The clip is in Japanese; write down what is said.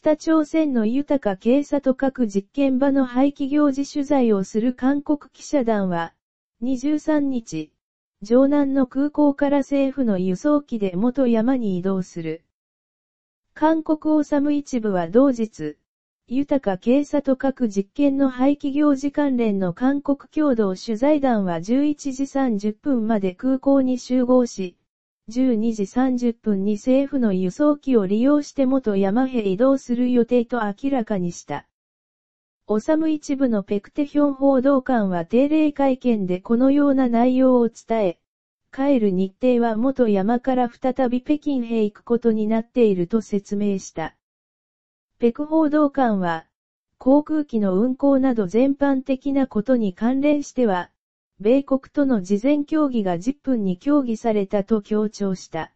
北朝鮮の豊か警察と各実験場の廃棄行事取材をする韓国記者団は、23日、城南の空港から政府の輸送機で元山に移動する。韓国王サム一部は同日、豊か警察と各実験の廃棄行事関連の韓国共同取材団は11時30分まで空港に集合し、12時30分に政府の輸送機を利用して元山へ移動する予定と明らかにした。オサム一部のペクテヒョン報道官は定例会見でこのような内容を伝え、帰る日程は元山から再び北京へ行くことになっていると説明した。ペク報道官は、航空機の運航など全般的なことに関連しては、米国との事前協議が10分に協議されたと強調した。